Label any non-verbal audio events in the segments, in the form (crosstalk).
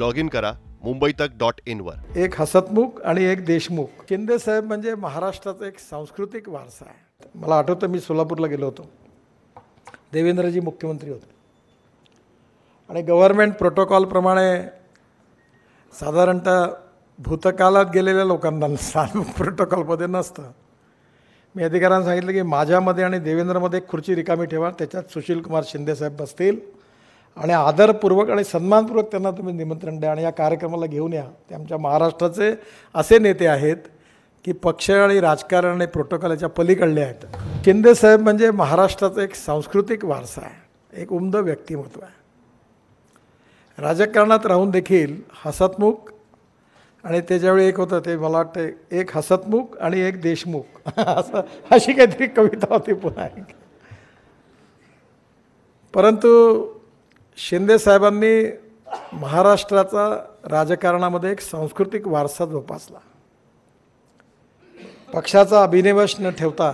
log in करा मुंबई तक dot इनवर एक हसतमुख आणि एक देशमुख शिंदे साहेब म्हणजे महाराष्ट्राचा एक सांस्कृतिक वारसा आहे मला आठवतं मी सोलापूरला गेलो होतो देवेंद्रजी मुख्यमंत्री होते आणि गव्हर्मेंट प्रोटोकॉलप्रमाणे साधारणतः भूतकालात गेलेल्या लोकांना स्थानिक प्रोटोकॉलमध्ये नसतं मी अधिकाऱ्यांना सांगितलं की माझ्यामध्ये आणि देवेंद्रमध्ये खुर्ची रिकामी ठेवा त्याच्यात सुशील कुमार शिंदेसाहेब बसतील आणि आदरपूर्वक आणि सन्मानपूर्वक त्यांना तुम्ही निमंत्रण द्या आणि या कार्यक्रमाला घेऊन या ते आमच्या महाराष्ट्राचे असे नेते आहेत की पक्ष आणि राजकारण आणि प्रोटोकॉल याच्या पलीकडले आहेत शिंदे साहेब म्हणजे महाराष्ट्राचा एक सांस्कृतिक वारसा आहे एक उमद व्यक्तिमत्व आहे राजकारणात राहून देखील हसतमुख आणि त्याच्यावेळी एक होतं ते मला वाटतं एक हसतमुख आणि एक देशमुख (laughs) असं अशी काहीतरी कविता होती पुन्हा एक परंतु शिंदे साहेबांनी महाराष्ट्राचा राजकारणामध्ये एक सांस्कृतिक वारसा जोपासला पक्षाचा अभिनिवेश न ठेवता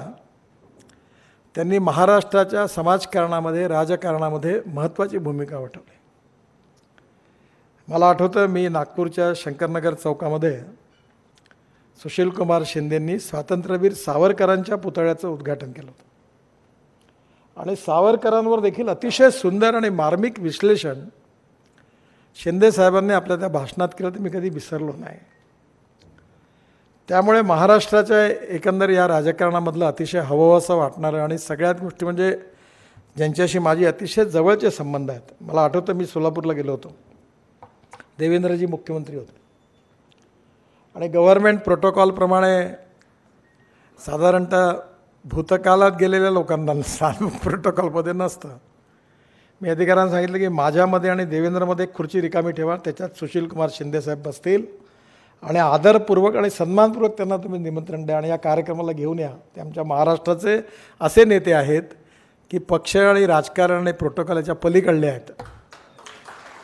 त्यांनी महाराष्ट्राच्या समाजकारणामध्ये राजकारणामध्ये महत्त्वाची भूमिका वठवली मला आठवतं मी नागपूरच्या शंकरनगर चौकामध्ये सुशीलकुमार शिंदेंनी स्वातंत्र्यवीर सावरकरांच्या पुतळ्याचं उद्घाटन केलं होतं आणि सावरकरांवर देखील अतिशय सुंदर आणि मार्मिक विश्लेषण शिंदे साहेबांनी आपल्या त्या भाषणात केलं ते मी कधी विसरलो नाही त्यामुळे महाराष्ट्राच्या एकंदर या राजकारणामधलं अतिशय असं वाटणारं आणि सगळ्यात गोष्टी म्हणजे ज्यांच्याशी माझी अतिशय जवळचे संबंध आहेत मला आठवतं मी सोलापूरला गेलो होतो देवेंद्रजी मुख्यमंत्री होते आणि गव्हर्मेंट प्रोटोकॉलप्रमाणे साधारणतः भूतकालात गेलेल्या लोकांना स्थानमुख (laughs) प्रोटोकॉलमध्ये नसतं मी अधिकाऱ्यांना सांगितलं की माझ्यामध्ये आणि देवेंद्रमध्ये एक खुर्ची रिकामी ठेवा त्याच्यात सुशील कुमार शिंदेसाहेब बसतील आणि आदरपूर्वक आणि सन्मानपूर्वक त्यांना तुम्ही निमंत्रण द्या आणि या कार्यक्रमाला घेऊन या ते आमच्या महाराष्ट्राचे असे नेते आहेत की पक्ष आणि राजकारण आणि प्रोटोकॉल याच्या पलीकडले आहेत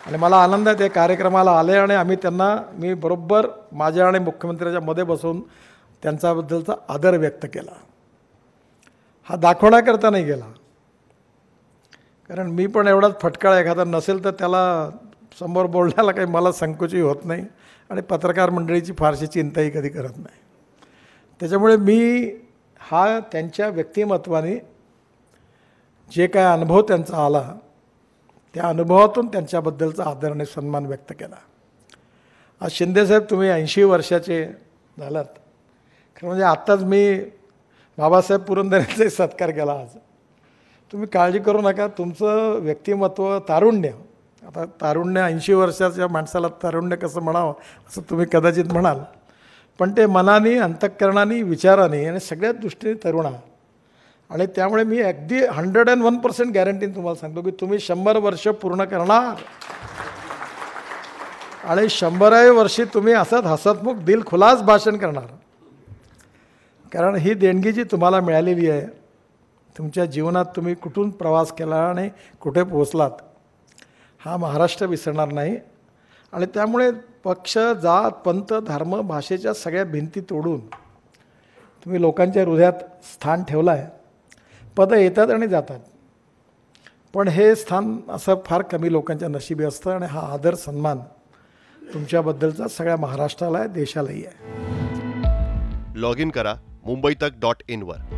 आणि मला आनंद आहे त्या कार्यक्रमाला आले आणि आम्ही त्यांना मी बरोबर माझ्या आणि मुख्यमंत्र्याच्या मध्ये बसून त्यांच्याबद्दलचा आदर व्यक्त केला हा दाखवण्याकरता नाही गेला कारण मी पण एवढाच फटकाळ एखादा नसेल तर त्याला समोर बोलण्याला काही मला संकोचही होत नाही आणि पत्रकार मंडळीची फारशी चिंताही कधी करत नाही त्याच्यामुळे मी हा त्यांच्या व्यक्तिमत्वाने जे काय अनुभव त्यांचा आला त्या अनुभवातून त्यांच्याबद्दलचा आदर आणि सन्मान व्यक्त केला आज शिंदेसाहेब तुम्ही ऐंशी वर्षाचे झालात खरं म्हणजे आत्ताच मी बाबासाहेब पुरंदरेचाही सत्कार केला आज तुम्ही काळजी करू नका तुमचं व्यक्तिमत्व तारुण्य आता तारुण्य ऐंशी वर्षाच्या माणसाला तारुण्य कसं म्हणावं असं तुम्ही कदाचित म्हणाल पण ते मनाने अंतःकरणाने विचाराने आणि सगळ्याच दृष्टीने तरुण आहात आणि त्यामुळे मी अगदी हंड्रेड अँड वन पर्सेंट गॅरंटीने तुम्हाला सांगतो की तुम्ही शंभर वर्ष पूर्ण करणार आणि शंभराव्या वर्षी तुम्ही असंच हसतमुख दिलखुलास भाषण करणार कारण ही देणगी जी तुम्हाला मिळालेली आहे तुमच्या जीवनात तुम्ही कुठून प्रवास केला आणि कुठे पोचलात हा महाराष्ट्र विसरणार नाही आणि त्यामुळे पक्ष जात पंत धर्म भाषेच्या सगळ्या भिंती तोडून तुम्ही लोकांच्या हृदयात स्थान ठेवलं आहे पदं येतात आणि जातात पण हे स्थान असं फार कमी लोकांच्या नशिबी असतं आणि हा आदर सन्मान तुमच्याबद्दलचा सगळ्या महाराष्ट्राला आहे देशालाही आहे लॉग इन करा मुंबई तक डॉट इनवर